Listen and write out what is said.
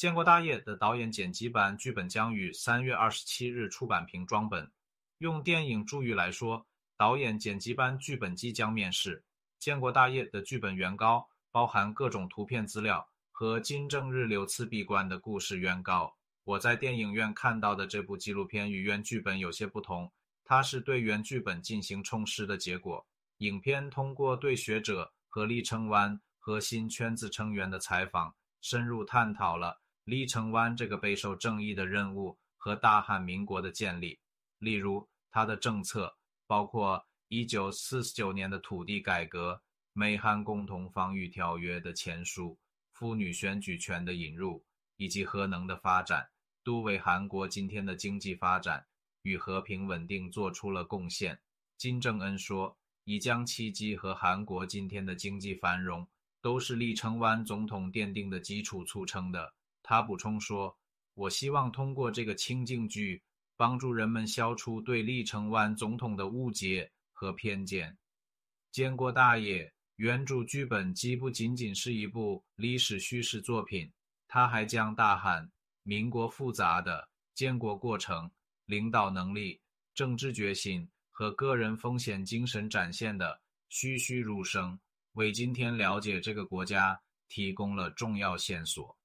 建国大业的导演剪辑版剧本将于三月二十七日出版平装本。用电影术语来说，导演剪辑版剧本即将面世。建国大业的剧本原稿包含各种图片资料和金正日六次闭关的故事原稿。我在电影院看到的这部纪录片与原剧本有些不同，它是对原剧本进行充实的结果。影片通过对学者和立称湾核心圈子成员的采访，深入探讨了。骊城湾这个备受争议的任务和大汉民国的建立，例如他的政策，包括1949年的土地改革、美韩共同防御条约的签署、妇女选举权的引入以及核能的发展，都为韩国今天的经济发展与和平稳定做出了贡献。金正恩说：“已将契机和韩国今天的经济繁荣，都是骊程湾总统奠定的基础促成的。”他补充说：“我希望通过这个清静剧，帮助人们消除对历城湾总统的误解和偏见。建国大业原著剧本既不仅仅是一部历史叙事作品，他还将大汉民国复杂的建国过程、领导能力、政治决心和个人风险精神展现的栩栩如生，为今天了解这个国家提供了重要线索。”